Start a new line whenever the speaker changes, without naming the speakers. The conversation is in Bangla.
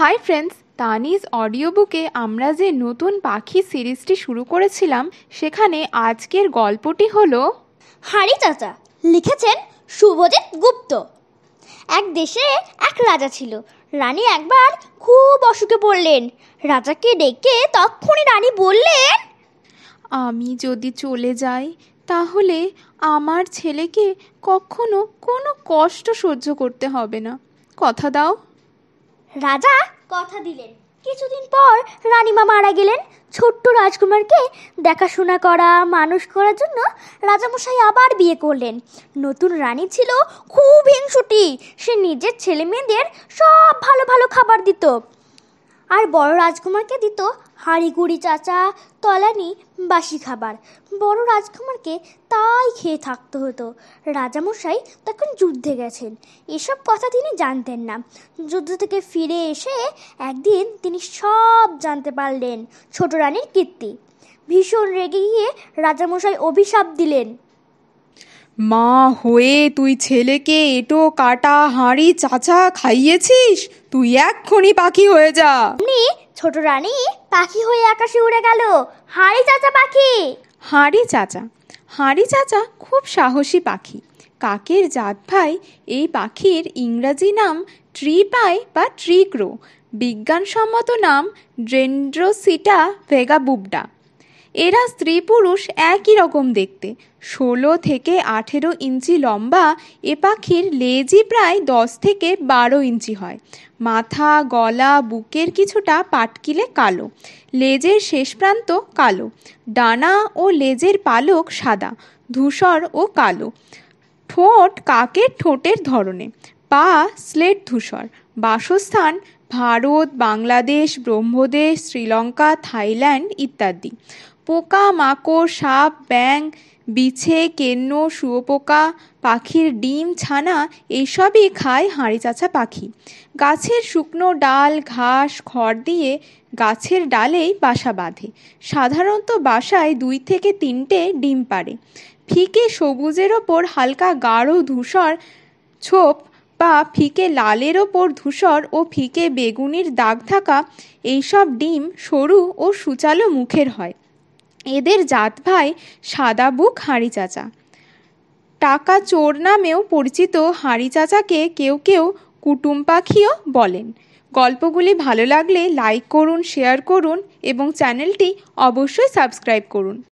হাই ফ্রেন্ডস তানিজ অডিও বুকে আমরা যে নতুন পাখি সিরিজটি শুরু করেছিলাম সেখানে আজকের গল্পটি হল হাড়ি চাচা লিখেছেন
শুভজিৎ গুপ্ত এক দেশে এক রাজা ছিল রানী একবার
খুব অসুখে পড়লেন রাজাকে ডেকে তখনই রানী বললেন আমি যদি চলে যাই তাহলে আমার ছেলেকে কখনো কোনো কষ্ট সহ্য করতে হবে না কথা দাও রাজা
কথা দিলেন কিছুদিন পর রানীমা মারা গেলেন
ছোট্ট রাজকুমারকে
দেখাশোনা করা মানুষ করার জন্য রাজামশাই আবার বিয়ে করলেন নতুন রানী ছিল খুব হিংসুটি সে নিজের ছেলে মেয়েদের সব ভালো ভালো খাবার দিত আর বড় রাজকুমারকে দিত হাঁড়িগুড়ি চাচা তলানি বাসি খাবার বড় রাজকুমারকে তাই খেয়ে থাকতে হতো রাজামশাই তখন যুদ্ধে গেছেন এসব কথা তিনি জানতেন না যুদ্ধ থেকে ফিরে এসে একদিন তিনি সব জানতে পারলেন ছোট রানীর কীর্তি ভীষণ রেগে গিয়ে রাজামশাই অভিশাপ দিলেন
মা হয়ে তুই ছেলেকে এটো কাটা হাঁড়ি চাচা খাইয়েছিস তুই এক্ষুনি পাখি হয়ে যা
ছোট রানী পাখি হয়ে আকাশে উড়ে গেল হাঁড়ি চাচা
পাখি হাঁড়ি চাচা হাঁড়ি চাচা খুব সাহসী পাখি কাকের জাত ভাই এই পাখির ইংরাজি নাম ট্রিপাই বা ট্রিক্রো বিজ্ঞানসম্মত নাম ড্রেন্ড্রোসিটা বুবডা এরা স্ত্রী পুরুষ একই রকম দেখতে ষোলো থেকে আঠেরো ইঞ্চি লম্বা এ পাখির লেজই প্রায় দশ থেকে বারো ইঞ্চি হয় মাথা গলা বুকের কিছুটা পাটকিলে কালো লেজের শেষ প্রান্ত কালো ডানা ও লেজের পালক সাদা ধূসর ও কালো ঠোঁট কাকের ঠোঁটের ধরনে পা স্লেট ধূসর বাসস্থান ভারত বাংলাদেশ ব্রহ্মদেশ শ্রীলঙ্কা থাইল্যান্ড ইত্যাদি পোকা মাকড় সাপ ব্যাঙ বিছে কেন্নো শুঁয়োপোকা পাখির ডিম ছানা এইসবই খায় চাচা পাখি গাছের শুকনো ডাল ঘাস খড় দিয়ে গাছের ডালেই বাসা বাঁধে সাধারণত বাসায় দুই থেকে তিনটে ডিম পাড়ে ফিকে সবুজের ওপর হালকা গাঢ় ধূসর ছোপ বা ফিকে লালের ওপর ধূসর ও ফিকে বেগুনির দাগ থাকা এইসব ডিম সরু ও সুচালো মুখের হয় এদের জাত ভাই সাদা বুক হাঁড়ি চাচা টাকা চোর নামেও পরিচিত হাঁড়ি চাচাকে কেউ কেউ কুটুম পাখিও বলেন গল্পগুলি ভালো লাগলে লাইক করুন শেয়ার করুন এবং চ্যানেলটি অবশ্যই সাবস্ক্রাইব করুন